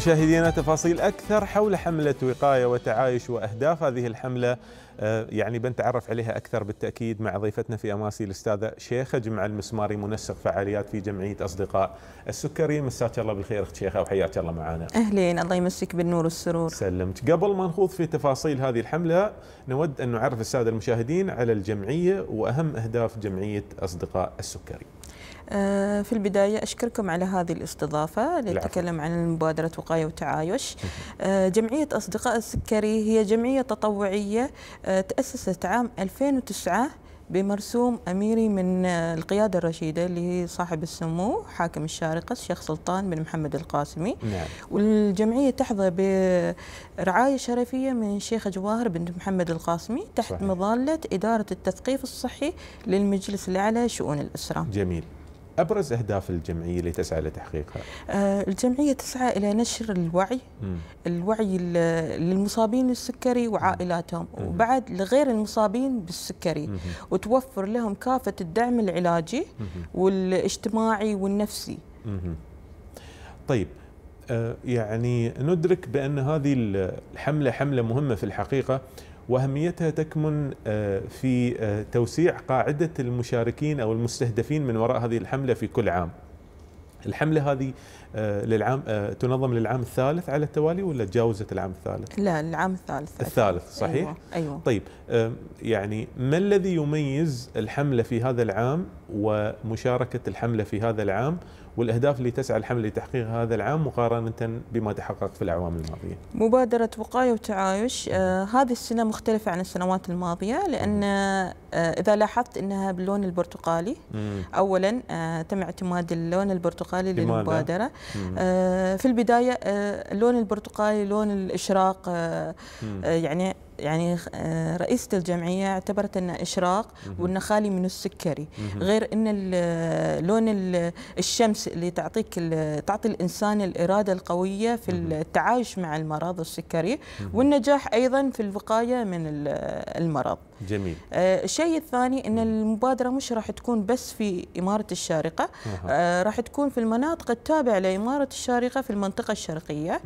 مشاهدينا تفاصيل أكثر حول حملة وقاية وتعايش وأهداف هذه الحملة آه، يعني بنتعرف عليها أكثر بالتأكيد مع ضيفتنا في أماسي الأستاذة شيخة جمع المسماري منسق فعاليات في جمعية أصدقاء السكري مساك الله بالخير أخت شيخة وحياك الله معنا أهلين الله يمسك بالنور والسرور سلمت قبل ما نخوض في تفاصيل هذه الحملة نود أن نعرف السادة المشاهدين على الجمعية وأهم أهداف جمعية أصدقاء السكري آه، في البداية أشكركم على هذه الاستضافة لنتكلم عن مبادرة وقاية وتعايش آه، جمعية أصدقاء السكري هي جمعية تطوعية آه، تأسست عام 2009 بمرسوم أميري من القيادة الرشيدة اللي هي صاحب السمو حاكم الشارقة الشيخ سلطان بن محمد القاسمي نعم. والجمعية تحظى برعاية شرفية من الشيخ جواهر بن محمد القاسمي تحت صحيح. مظلة إدارة التثقيف الصحي للمجلس الأعلى شؤون الأسرة جميل ابرز اهداف الجمعيه اللي تسعى لتحقيقها؟ آه، الجمعيه تسعى الى نشر الوعي الوعي للمصابين بالسكري وعائلاتهم وبعد لغير المصابين بالسكري وتوفر لهم كافه الدعم العلاجي والاجتماعي والنفسي. طيب آه، يعني ندرك بان هذه الحمله حمله مهمه في الحقيقه واهميتها تكمن آه، في آه، توسيع قاعده المشاركين او المستهدفين من وراء هذه الحمله في كل عام. الحمله هذه آه، للعام تنظم للعام الثالث على التوالي ولا تجاوزت العام الثالث؟ لا العام الثالث الثالث صحيح؟ ايوه, أيوة. طيب يعني ما الذي يميز الحمله في هذا العام ومشاركه الحمله في هذا العام والاهداف اللي تسعى الحمله لتحقيقها هذا العام مقارنه بما تحقق في الاعوام الماضيه. مبادره وقايه وتعايش آه هذه السنه مختلفه عن السنوات الماضيه لان آه اذا لاحظت انها باللون البرتقالي مم. اولا آه تم اعتماد اللون البرتقالي للمبادره آه في البدايه آه اللون البرتقالي لون الاشراق آه, آه، يعني يعني آه، رئيسة الجمعية اعتبرت أنه إشراق وأنه خالي من السكري غير أن آه، لون الشمس اللي تعطيك تعطي الإنسان الإرادة القوية في التعايش مع المرض السكري والنجاح أيضا في الوقاية من المرض جميل آه، الشيء الثاني أن المبادرة مش راح تكون بس في إمارة الشارقة راح تكون في المناطق التابعة لإمارة الشارقة في المنطقة الشرقية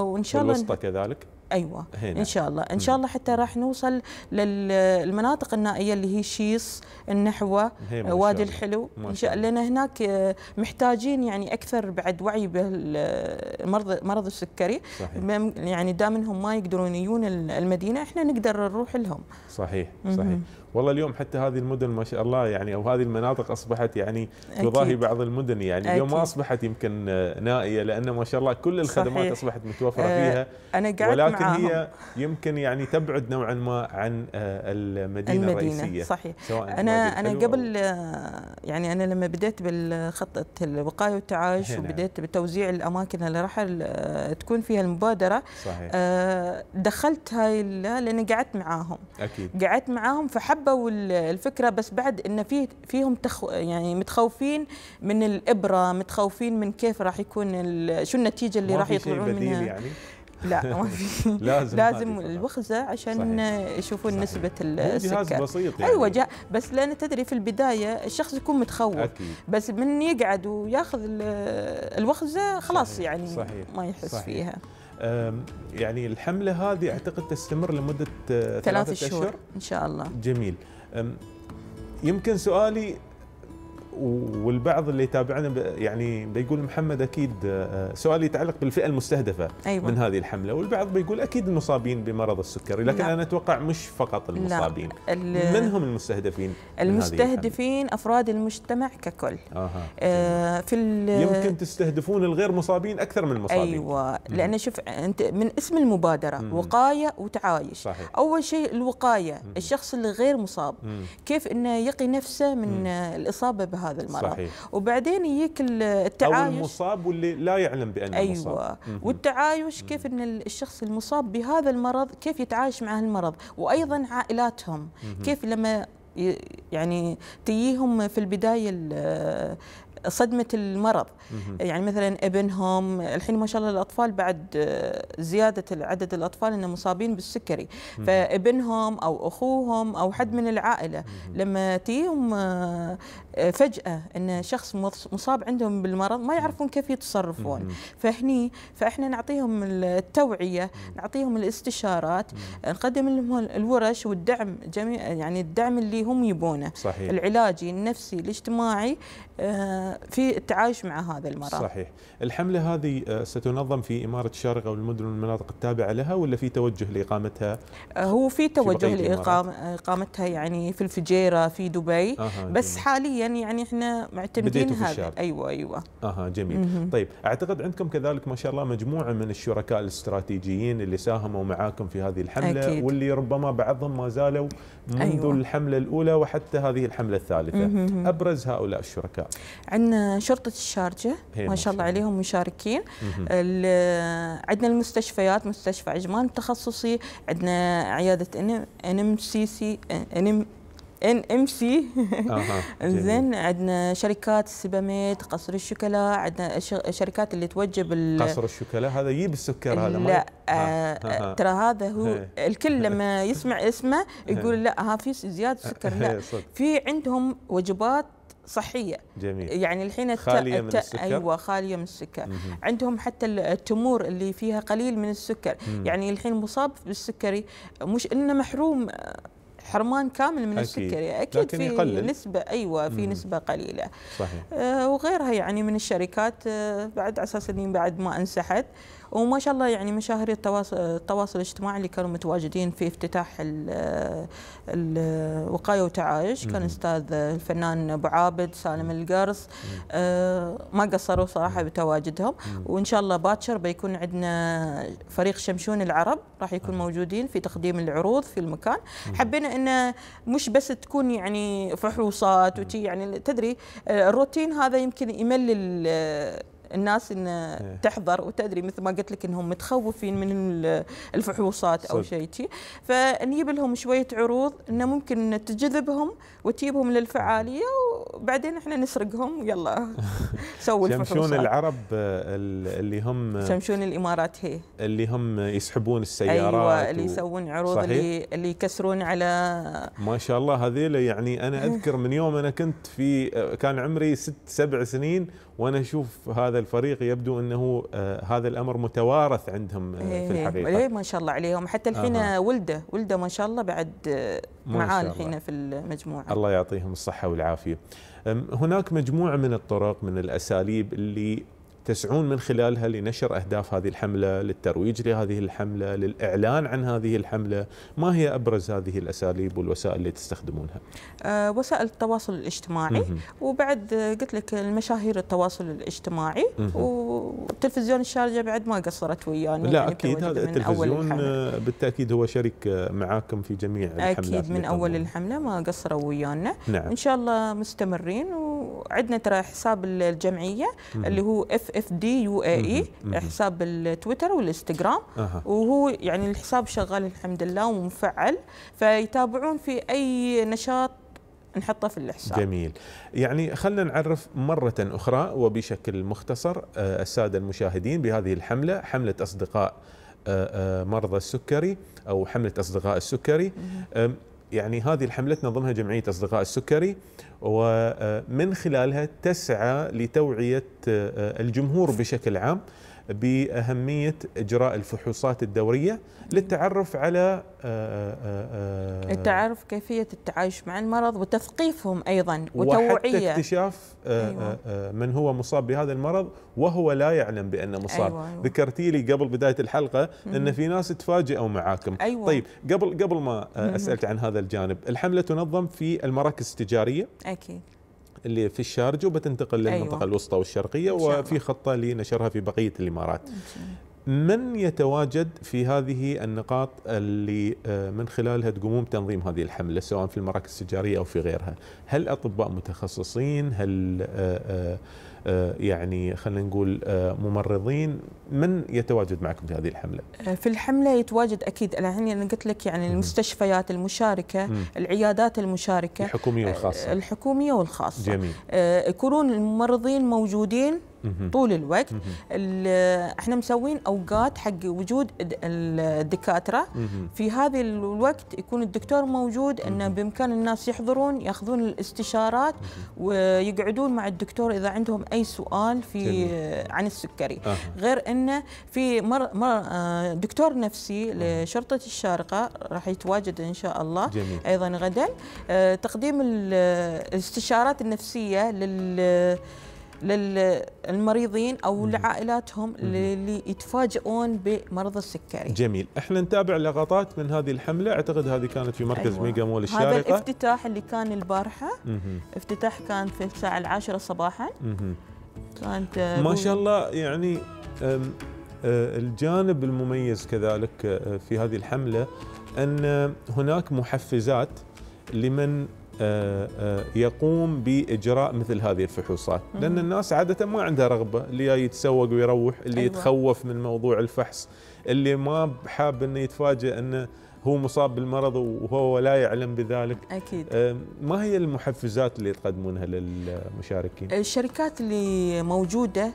وإن شاء الله كذلك ايوه هنا. ان شاء الله ان شاء الله حتى راح نوصل للمناطق النائيه اللي هي شيص النحوه وادي الحلو ان شاء الله لان هناك آه، محتاجين يعني اكثر بعد وعي بالمرض مرض السكري صحيح. يعني دام انهم ما يقدرون يجون المدينه احنا نقدر نروح لهم صحيح صحيح والله اليوم حتى هذه المدن ما شاء الله يعني او هذه المناطق اصبحت يعني تضاهي بعض المدن يعني اليوم ما اصبحت يمكن نائيه لان ما شاء الله كل الخدمات صحيح. اصبحت متوفره آه، فيها أنا قاعد ولكن معاهم. هي يمكن يعني تبعد نوعا ما عن آه، المدينه, المدينة الرئيسيه صحيح سواء انا انا قبل آه، يعني انا لما بديت بالخطه الوقايه والتعايش نعم. وبديت بتوزيع الاماكن اللي راح تكون فيها المبادره صحيح. دخلت هاي لاني قعدت معاهم اكيد قعدت معاهم فحب حبوا الفكره بس بعد ان في فيهم تخو يعني متخوفين من الابره متخوفين من كيف راح يكون شو النتيجه اللي راح يطلعون منها يعني؟ لا ما في لازم لازم الوخزه عشان صحيح. يشوفون صحيح. نسبه السكر جهاز بسيط أيوة، يعني. ايوه جا بس لان تدري في البدايه الشخص يكون متخوف أكيد. بس من يقعد وياخذ الوخزه خلاص صحيح. يعني صحيح. ما يحس صحيح. فيها يعني الحملة هذه أعتقد تستمر لمدة آه، ثلاثة ثلاثة شهور إن شاء الله جميل يمكن سؤالي والبعض اللي يتابعنا يعني بيقول محمد اكيد آه، آه، سؤال يتعلق بالفئه المستهدفه أيوة. من هذه الحمله والبعض بيقول اكيد المصابين بمرض السكري لكن لا. نعم. انا اتوقع مش فقط المصابين لا. من هم المستهدفين المستهدفين افراد المجتمع ككل آه. في يمكن تستهدفون الغير مصابين اكثر من المصابين ايوه لان شوف انت من اسم المبادره مم. وقايه وتعايش صحيح. اول شيء الوقايه مم. الشخص اللي غير مصاب مم. كيف انه يقي نفسه من مم. الاصابه بهذا هذا المرض صحيح. وبعدين يجيك التعايش او المصاب واللي لا يعلم بانه أيوة. مصاب ايوه والتعايش كيف ان الشخص المصاب بهذا المرض كيف يتعايش مع المرض وايضا عائلاتهم كيف لما يعني تجيهم في البدايه صدمه المرض يعني مثلا ابنهم الحين ما شاء الله الاطفال بعد آه، زياده عدد الاطفال انه مصابين بالسكري فابنهم او اخوهم او حد من العائله لما تيهم آه، آه، فجاه ان شخص مصاب عندهم بالمرض ما يعرفون كيف يتصرفون فهني فاحنا نعطيهم التوعيه نعطيهم الاستشارات نقدم لهم الورش والدعم جميع يعني الدعم اللي هم يبونه صحيح. العلاجي النفسي الاجتماعي آه، في التعايش مع هذا المرض صحيح الحملة هذه آه، ستنظم في إمارة الشارقة والمدن والمناطق التابعة لها ولا في توجه لإقامتها آه، هو في توجه لإقامتها يعني في الفجيرة في دبي آه بس جميل. حاليا يعني احنا معتمدين هذا أيوة أيوة اها جميل م -م. طيب أعتقد عندكم كذلك ما شاء الله مجموعة من الشركاء الاستراتيجيين اللي ساهموا معاكم في هذه الحملة أكيد. واللي ربما بعضهم ما زالوا منذ أيوة. الحملة الأولى وحتى هذه الحملة الثالثة م أبرز هؤلاء الشركاء عندنا شرطة الشارجة ما شاء الله عليهم مشاركين عندنا المستشفيات مستشفى عجمان التخصصي عندنا عيادة ان ام سي سي ان ان ام سي زين عندنا شركات السباميت قصر الشوكولا عندنا شركات اللي توجب قصر الشوكولا هذا يجيب السكر هذا لا آه، ترى هذا هو الكل لما يسمع اسمه يقول لا ها في زياده سكر لا في عندهم وجبات صحيه جميل. يعني الحين الت... خاليه الت... من السكر ايوه خاليه من السكر مم. عندهم حتى التمور اللي فيها قليل من السكر مم. يعني الحين مصاب بالسكري مش انه محروم حرمان كامل من أكيد. السكر اكيد لكن في يقلل. نسبه ايوه في مم. نسبه قليله صحيح آه وغيرها يعني من الشركات آه بعد اساس اني بعد ما انسحت وما شاء الله يعني مشاهير التواصل, التواصل الاجتماعي اللي كانوا متواجدين في افتتاح الوقايه آه، آه، وتعايش كان استاذ آه، الفنان ابو عابد سالم القرص آه ما قصروا صراحه بتواجدهم وان شاء الله باكر بيكون عندنا فريق شمشون العرب راح يكون موجودين في تقديم العروض في المكان حبينا انه مش بس تكون يعني فحوصات وتي يعني تدري آه، الروتين هذا يمكن يمل آه، الناس ان إيه. تحضر وتدري مثل ما قلت لك انهم متخوفين من الفحوصات او شيء فنجيب لهم شويه عروض انه ممكن تجذبهم وتجيبهم للفعاليه وبعدين احنا نسرقهم ويلا سووا شمشون العرب آه، اللي هم شمشون الامارات هي اللي هم يسحبون السيارات ايوه اللي يسوون عروض صحيح؟ اللي اللي يكسرون على ما شاء الله هذيلا يعني انا أيوة. اذكر من يوم انا كنت في آه، كان عمري ست سبع سنين وانا اشوف هذا الفريق يبدو انه آه، هذا الامر متوارث عندهم في إيه، إيه، الحقيقه. ايه ما شاء الله عليهم حتى الحين آه. ولده ولده ما شاء الله بعد مع الحين في المجموعه الله يعطيهم الصحه والعافيه هناك مجموعه من الطرق من الاساليب اللي تسعون من خلالها لنشر اهداف هذه الحمله، للترويج لهذه الحمله، للاعلان عن هذه الحمله، ما هي ابرز هذه الاساليب والوسائل اللي تستخدمونها؟ أه وسائل التواصل الاجتماعي وبعد قلت لك المشاهير التواصل الاجتماعي و والتلفزيون الشارجه بعد ما قصرت ويانا يعني لا يعني اكيد هذا التلفزيون آه، بالتاكيد هو شريك آه، معاكم في جميع الحملات اكيد من اول الحمله ما قصروا ويانا نعم. ان شاء الله مستمرين وعندنا ترى حساب الجمعيه مم. اللي هو اف اف دي يو اي اي حساب التويتر والانستغرام أه. وهو يعني الحساب شغال الحمد لله ومفعل فيتابعون في اي نشاط نحطه في الاحشاء جميل يعني خلنا نعرف مرة أخرى وبشكل مختصر آه، السادة المشاهدين بهذه الحملة حملة أصدقاء آه، آه، مرضى السكري أو حملة أصدقاء السكري يعني هذه الحملة تنظمها جمعية أصدقاء السكري ومن خلالها تسعى لتوعية الجمهور بشكل عام باهميه اجراء الفحوصات الدوريه للتعرف على آه، آه، آه، التعرف كيفيه التعايش مع المرض وتثقيفهم ايضا وتوعيه وحتى اكتشاف أيوة. من هو مصاب بهذا المرض وهو لا يعلم بانه مصاب أيوة أيوة. ذكرتي لي قبل بدايه الحلقه ان في ناس تفاجئوا معاكم أيوة. طيب قبل قبل ما اسالك عن هذا الجانب الحمله تنظم في المراكز التجاريه اكيد اللي في الشارجه وبتنتقل للمنطقه أيوة. الوسطى والشرقيه وفي خطه لنشرها في بقيه الامارات من يتواجد في هذه النقاط اللي آه، من خلالها تقومون تنظيم هذه الحمله سواء في المراكز التجاريه او في غيرها؟ هل اطباء متخصصين؟ هل آه، آه، يعني خلينا نقول ممرضين؟ من يتواجد معكم في هذه الحمله؟ في الحمله يتواجد اكيد أنا هني انا قلت لك يعني المستشفيات المشاركه، العيادات المشاركه الحكوميه والخاصه الحكوميه والخاصه جميل يكونون الممرضين موجودين طول الوقت احنا مسوين اوقات حق وجود الدكاتره في هذا الوقت يكون الدكتور موجود انه بامكان الناس يحضرون ياخذون الاستشارات ويقعدون مع الدكتور اذا عندهم اي سؤال في عن السكري غير انه في مر مر آه، دكتور نفسي لشرطه الشارقه راح يتواجد ان شاء الله جميل. ايضا غدا آه، تقديم الاستشارات النفسيه لل للمريضين او لعائلاتهم اللي يتفاجئون بمرض السكري. جميل، احنا نتابع لقطات من هذه الحمله، اعتقد هذه كانت في مركز أيوة. ميجا مول الشارقه. هذا الافتتاح اللي كان البارحه، مم. افتتاح كان في الساعه العاشرة صباحا. كانت ما شاء الله يعني الجانب المميز كذلك في هذه الحمله ان هناك محفزات لمن آه، آه، يقوم باجراء مثل هذه الفحوصات لان الناس عاده ما عندها رغبه اللي يتسوق ويروح اللي أيوة. يتخوف من موضوع الفحص اللي ما حاب انه يتفاجئ انه هو مصاب بالمرض وهو لا يعلم بذلك اكيد آه، ما هي المحفزات اللي تقدمونها للمشاركين الشركات اللي موجوده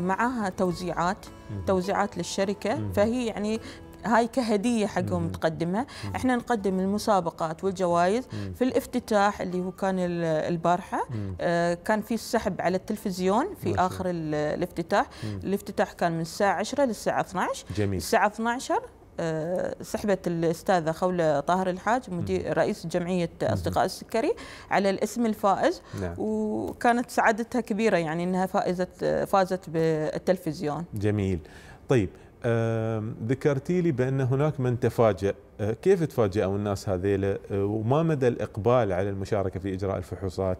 معاها توزيعات توزيعات للشركه فهي يعني هاي كهديه حقهم تقدمها احنا نقدم المسابقات والجوائز في الافتتاح اللي هو كان البارحه آه كان في السحب على التلفزيون في اخر الافتتاح مم. الافتتاح كان من الساعه 10 للساعه 12 جميل. الساعه 12 آه، سحبت الاستاذه خوله طاهر الحاج مدير رئيس جمعيه اصدقاء السكري على الاسم الفائز نعم. وكانت سعادتها كبيره يعني انها فائزه آه، فازت بالتلفزيون جميل طيب ذكرتي لي بأن هناك من تفاجأ آه، كيف تفاجأوا الناس هذيلة آه، وما مدى الإقبال على المشاركة في إجراء الفحوصات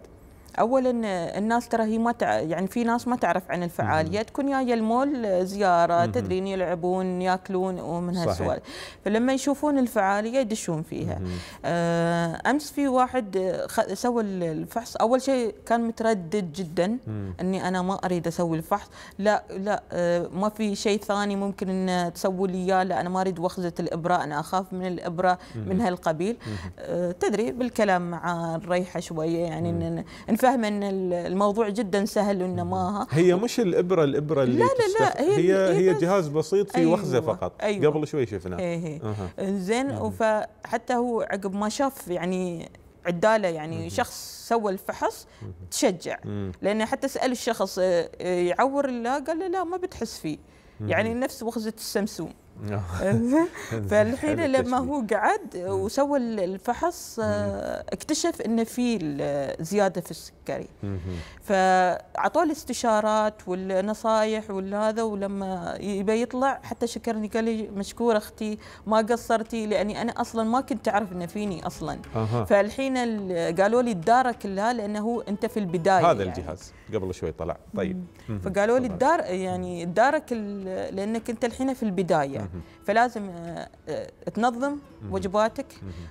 اولا الناس ترى هي ما تع... يعني في ناس ما تعرف عن الفعاليه تكون جايه المول زياره تدرين يلعبون ياكلون ومن هالسوالف فلما يشوفون الفعاليه يدشون فيها آه، امس في واحد خ... سوى الفحص اول شيء كان متردد جدا مم. اني انا ما اريد اسوي الفحص لا لا آه، ما في شيء ثاني ممكن ان تسوي لي اياه لا انا ما اريد وخزه الابره انا اخاف من الابره مم. من هالقبيل آه، تدري بالكلام مع الريحه شويه يعني إن فهم ان الموضوع جدا سهل وانه ما هي مش الابره الابره اللي لا لا لا هي هي, هي جهاز بسيط في أيوة وخزه فقط أيوة قبل شوي شفناه ايه, إيه. أه. زين فحتى هو عقب ما شاف يعني عداله يعني مم. شخص سوى الفحص مم. تشجع لانه حتى سال الشخص آه، آه، يعور لا قال له لا ما بتحس فيه يعني نفس وخزه السمسوم فالحين لما هو قعد وسوى الفحص آه، اكتشف ان في زياده في السكري فاعطوه الاستشارات والنصائح والهذا ولما يبي يطلع حتى شكرني قال لي مشكوره اختي ما قصرتي لاني انا اصلا ما كنت اعرف انه فيني اصلا فالحين قالوا لي الداره كلها لانه انت في البدايه هذا يعني الجهاز قبل شوي طلع طيب فقالوا لي الدار يعني دارك لانك انت الحين في البدايه فلازم آه، آه، تنظم وجباتك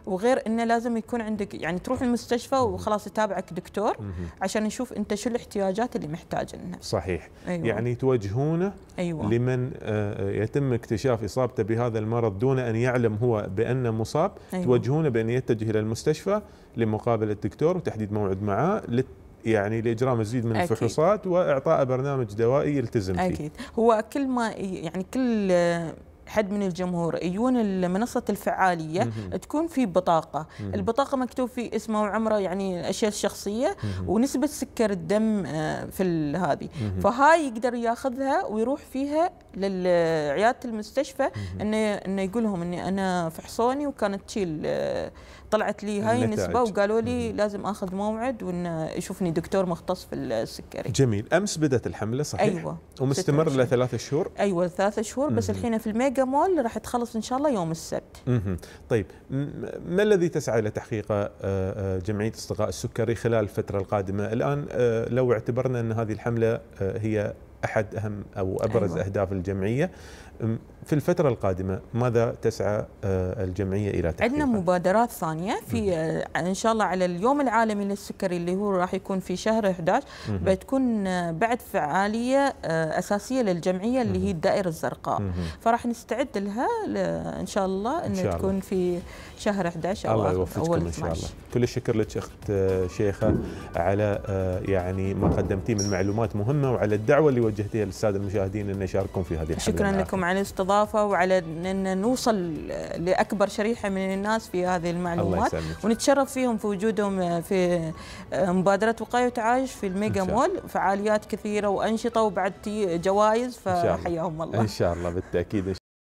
وغير انه لازم يكون عندك يعني تروح المستشفى وخلاص يتابعك دكتور عشان يشوف انت شو الاحتياجات اللي محتاج لها صحيح أيوة. يعني توجهونه أيوة. لمن آه، يتم اكتشاف اصابته بهذا المرض دون ان يعلم هو بانه مصاب أيوة. توجهونه بان يتجه الى المستشفى لمقابله الدكتور وتحديد موعد معاه للت يعني لاجراء مزيد من الفحوصات واعطاء برنامج دوائي يلتزم فيه. اكيد هو كل ما يعني كل حد من الجمهور يجون المنصة الفعالية مهم. تكون في بطاقة مهم. البطاقة مكتوب فيه اسمه وعمره يعني الأشياء الشخصية مهم. ونسبة سكر الدم آه، في هذه فهاي يقدر ياخذها ويروح فيها لعيادة المستشفى انه انه يقول لهم اني انا فحصوني وكانت تشيل طلعت لي هاي النسبه وقالوا لي لازم اخذ موعد وان يشوفني دكتور مختص في السكري جميل امس بدات الحمله صحيح ايوه ومستمر لثلاث شهور ايوه ثلاث شهور بس الحين في الميجا مول راح تخلص ان شاء الله يوم السبت طيب ما الذي تسعى لتحقيقه آه، آه، جمعيه اصدقاء السكري خلال الفتره القادمه الان آه، لو اعتبرنا ان هذه الحمله هي احد اهم او ابرز أيوة. اهداف الجمعيه في الفترة القادمة ماذا تسعى آه، الجمعية إلى تحقيقها؟ عندنا مبادرات ثانية في آه، إن شاء الله على اليوم العالمي للسكري اللي هو راح يكون في شهر 11 بتكون آه، بعد فعالية أساسية للجمعية اللي هي الدائرة الزرقاء فراح نستعد لها إن شاء الله إن شاء الله. تكون في شهر 11 أو الله يوفقكم إن شاء الله كل الشكر لك أخت شيخة على يعني ما قدمتيه من معلومات مهمة وعلى الدعوة اللي وجهتيها للسادة المشاهدين أن يشاركون في هذه الحلقة شكرا لكم على الاستضافه وعلى ان نوصل لاكبر شريحه من الناس في هذه المعلومات ونتشرف فيهم في وجودهم في مبادره وقايه وتعايش في الميجا مول فعاليات كثيره وانشطه وبعد جوائز فحياهم الله ان شاء الله بالتاكيد